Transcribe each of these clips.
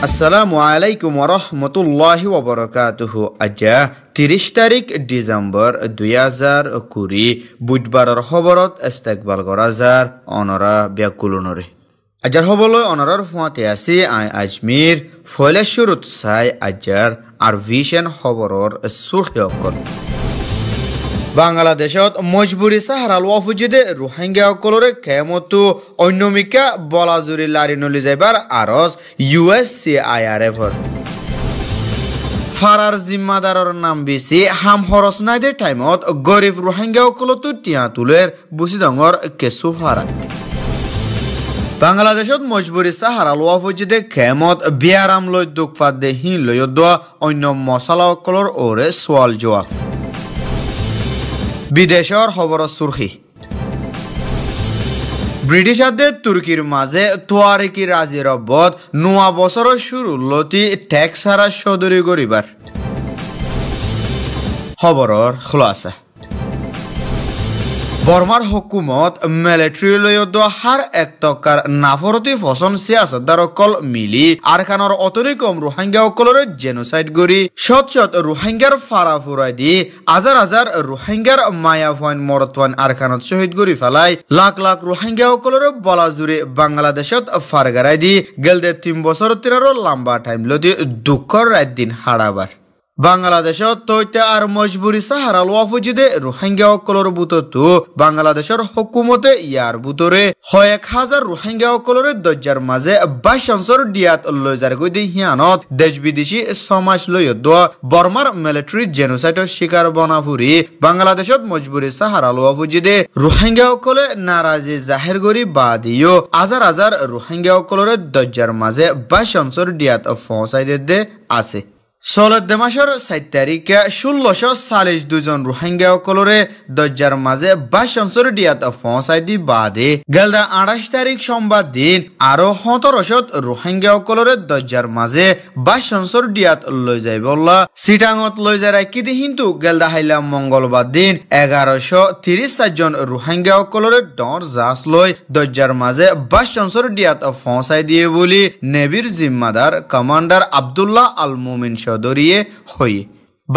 Assalamualaikum warahmatullahi wabarakatuh Aja 30 tarik Desember 2000 kuri Budbar khobarot istiqbal gorazar onara byakulunore Ajar hoboloi onarar fuati asi ai ajmir Foyla shurut say ajar arvishen khobaror surhyokon Thank বাংলাদেশত মজবুরি সাহারাল ওয়াফুজিদে রোহিঙ্গাসকলরে খেমতো অন্যমিকা বলাজুরি লারি নলি যাইবার আরজ U S C I R এফর ফারার জিম্মাদারর নাম বিছি হাম খরচ নাই দে টাইমত গরিব রোহিঙ্গাসকলতো টিয়া তুলের বুচি ডঙর কেঁচু ফারাত বাংলাদেশত মজবুরি সাহারা লোৱা ফুজিদে খেমত বিয়াৰাম লৈ দুখ ফাত দে হিঁ লৈ অন্য মছলাসকলৰ ওৰে চোৱাল জোৱা বিদেশৰ খবর চুৰ্খী ব্রিটিশারদে তুর্কির মাঝে তোয়ারিকি রাজির বধ নোয়া বছরের শুরু লতি ট্যাক্স হারা সদরি গরিবার খবরর খোলাসা বর্মার হকুমত মিলিটারিলৈয়দ হার এক টকাৰ নাফৰতি ফচন চিয়াচদাৰসকল মিলি আৰখানৰ রোহাঙ্গা ৰোহিংগাসকলৰে জেনোসাইড কৰি সত সত রোহাঙ্গার ফারা ফুরাই দি হাজাৰ হাজাৰ রোহাঙ্গার মায়া ফুৱাইন মৰতৱাইন আৰখানত শহীদ কৰি ফেলাই লাখ লাখ রোহাঙ্গা ৰোহিংগাসকলৰে বলাজুৰি বাংলাদেশত ফারগারাই দি গেলদে তিন বছর তিনারও লম্বা টাইম লদি দুঃখর রাত দিন হাৰাবাৰ বাংলাদেশত তৈত আর মজবুরি সাহারাল ওয়াফুজিদে রোহিঙ্গা অকলর বুততু বাংলাদেশের হকুমতে ইয়ার বুতরে হয়েক হাজার রোহিঙ্গা অকলরে দরজার মাঝে বাইশঞ্চর ডিয়াত যার গদি হিয়ানত দেশ বিদেশি সমাজ লইয়দ বর্মার মিলিটারি জেনোসাইটর শিকার বনাফুরি বাংলাদেশত মজবুরি সাহারাল ওয়াফুজিদে রোহিঙ্গা অকলে নারাজি জাহের গরি বাদিও হাজার হাজার রোহিঙ্গা অকলরে দরজার মাঝে বাইশঞ্চর ডিয়াত দে আছে চলদ্দ মাসের সাত তারিখে ষোলশো চাল্লিশ দুজন রোহিঙ্গা সকলরে দরজার মাঝে বাসর ডিয়াত ফসাই দি বাদে গেলদা আঠাশ তারিখ সোমবার দিন আরো সতেরোশত রোহিঙ্গা সকলরে দরজার মাঝে বাসর ডিয়াত লৈ যাই বললা চিটাঙত লৈ যায় রাখি দি কিন্তু গেলদা হাইলা মঙ্গলবার দিন এগারোশো তিরিশ চারজন রোহিঙ্গা সকলরে ডর জাস লৈ দরজার মাঝে বাসর ডিয়াত ফসাই দিয়ে বলি নেভির জিম্মাদার কমান্ডার আবদুল্লাহ আল মোমিন چادریه خوی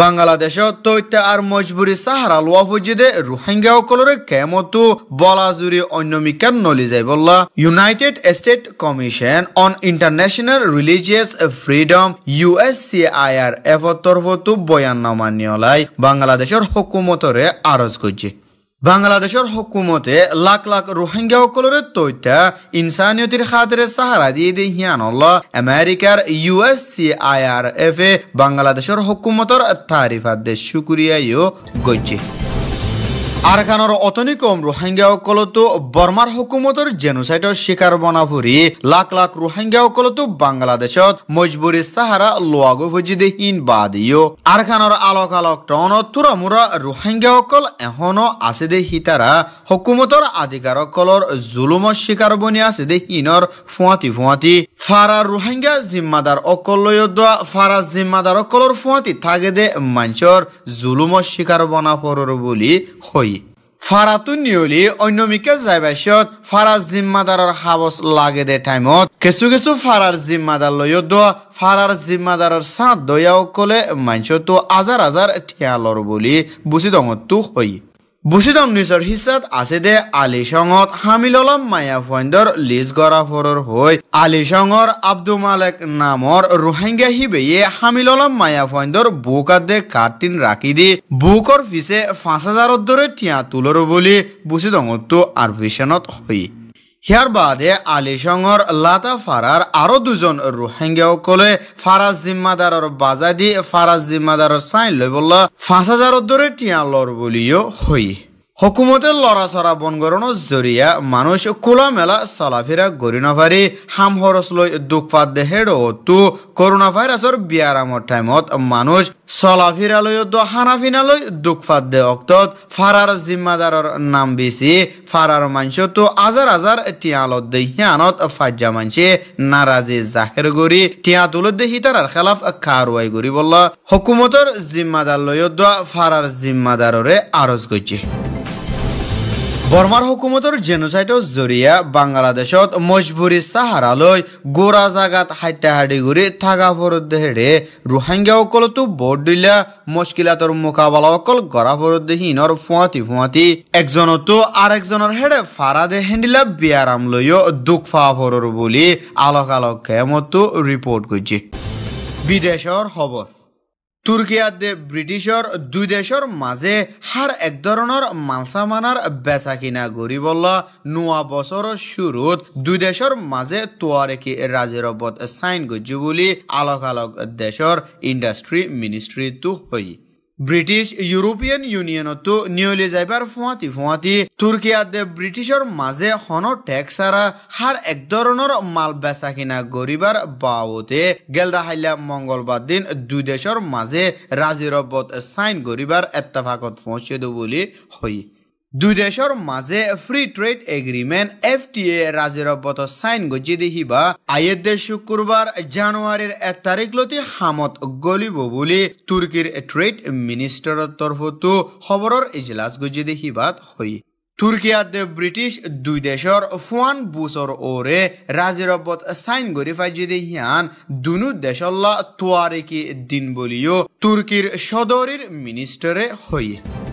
বাংলাদেশ তৈত্য আর মজবুরি সাহারা লোয়া ফুজিদে রোহিঙ্গা সকলের কেমতো বলাজুরি অন্যমিকার নলি যাই বললা United State Commission on International Religious Freedom USCIR F তরফতো বয়ান নামানিয়লাই বাংলাদেশের হকুমতরে আরজ করছে বাংলাদেশের হকুমতে লাখ লাখ রোহিঙ্গা সকলের তথ্য ইনসানিয়তির খাতিরে সাহারা দিয়ে দিয়ে হিয়ানল আমেরিকার ইউএস সি ইউএসসিআইআরএফ এ বাংলাদেশের হকুমতর তারিফাদের শুক্রিয়াইও গইছে আরকানৰ অতনি কম ৰোহিংগাসকলতো বৰ্মাৰ হুকুমতৰ জেনোচাইডৰ শিকাৰ বনাভৰি লাখ লাখ ৰোহিংগাসকলতো বাংলাদেশত মজবুৰি চাহাৰা লোৱাগৈ ভুজি দেহীন বাদিও আৰখানৰ আলক আলক টনত তুৰামুৰা ৰোহিংগাসকল এখনো আছে দে হিতাৰা হুকুমতৰ আধিকাৰসকলৰ জুলুমৰ শিকাৰ বনি আছে দে হীনৰ ফুৱাতি ফুৱাতি ফাৰা ৰোহিংগা জিম্মাদাৰ অকলৈ দোৱা ফাৰা জিম্মাদাৰ অকলৰ ফুৱাতি থাকে দে মঞ্চৰ জুলুমৰ শিকাৰ বনাফৰৰ বুলি হৈ ফাৰাটো নিয়লি অন্যমিকে যায় পাইছত ফাৰাৰ জিম্মাদাৰৰ সাৱজ লাগে দে টাইমত কিছু কিছু ফাৰাৰ জিম্মাদাৰ লৈ দ ফাৰাৰ জিম্মাদাৰৰ চাঁদ দয়াও কলে মাংসটো আজাৰ আজাৰ ঠিয়ালৰ বুলি বুজি দঙতো হয় বুসিদম নিজের হিচাপ আছে দে আলি সঙ্গত হামিল অলম মায়া ফয়েন্দর লিজ গড়াফরর হৈ আলি সঙ্গর আব্দু মালেক নামৰ ৰোহিঙ্গা হিবেয়ে হামিল অলম মায়া ফয়েন্দৰ বুক আদে কাৰ্টিন ৰাখি দি বুকৰ ফিসে পাঁচ হাজাৰ দৰে টিয়া তুলৰ বুলি বুসিদম তো আৰ ভীষণত ইয়ার বাদে আলিসংর লাতা ফারার আরও দুজন কলে ফারাজ জিম্মাদারর বাজাদি ফারাজ জিম্মাদারর চাইন লৈ বলল পাঁচ হাজারত দরে টিয়া লর বলিও হই হকুমতের লড়া ছড়া বনগরণ জরিয়া মানুষ খোলা মেলা চলাফেরা গড়ি নাভারি হাম হরস লই দুঃখাত দেহের অতু করোনা ভাইরাসের বিয়ারামর টাইমত মানুষ চলাফেরা লই অতু হানাফিনা লই দুঃখাত দে অক্ত ফারার জিম্মাদারর নাম বেশি ফারার মাংস তো আজার আজার টিয়া লত দে হিয়ানত ফাজ্জা মাংসে নারাজি জাহের গড়ি টিয়া তুল দে হিতারার খেলাফ কারওয়াই গড়ি বলল হকুমতের জিম্মাদার লই অতু ফারার জিম্মাদাররে বর্মার হুকুমতর জেনোসাইটর জরিয়া বাংলাদেশত মজবুরি চাহাৰালৈ গোৰা জাগাত হাইটাহাৰি ঘূৰি থাকা ফৰদ্দেহেৰে ৰোহাংগীয়াসকলতো ভোট দিলা মুশকিলাতর মোকাবিলা অকল গৰা ফৰদ্দেহীনৰ ফুৱাতি ফুৱাতি একজনতো আরেকজনের হেডে দে হেন্ডিলা বিয়ারাম লইও দুঃখ ফরর বলে আলোক আলোক মতো রিপোর্ট করছি বিদেশৰ খবর তুর্কিয়াত ব্রিটিশর দুই দেশর মাঝে হার এক ধরনের মালসামানার বেচা কিনা গড়ি বলল নোয়া বছর শুরুত দুই দেশর মাঝে তোয়ারেকি রাজেরবত সাইন গজ্জু বলি আলোক আলোক দেশর ইন্ডাস্ট্রি মিনিস্ট্রি তু হই ব্রিটিশ ইউরোপিয়ান ইউনিয়নতো নিয়লি যাইবার ফুঁয়াতি ফুঁয়াতি তুর্কিয়াতে ব্রিটিশর মাজে হন ট্যাক্স হাৰ এক ধৰণৰ মাল বেচা কিনা গৰিবাৰ বাবতে গেলদা হাইলা মঙ্গলবার দিন দুই দেশৰ মাজে মাঝে রাজিরবত চাইন গৰিবাৰ এত্তাফাকত পৌঁছে দেব বলে হয় দুই দেশের মাঝে free trade agreement F T A রাজিরব্বত সাইন গজি দেখিবা আয়ের দেশ শুক্রবার জানুয়ারির এক তারিখ লতি হামত গলিব বলে তুর্কির ট্রেড মিনিস্টারের তরফতো খবরের ইজলাস গজি দেখিবাত হই তুর্কিয়াতে ব্রিটিশ দুই দেশৰ ফুৱান বুচৰ ওৰে ৰাজিৰবত সাইন কৰি ফাইজি দেহিয়ান দুনু দেশল্লা তোয়ারিকি দিন বলিও তুর্কির সদৰীৰ মিনিস্টারে হয়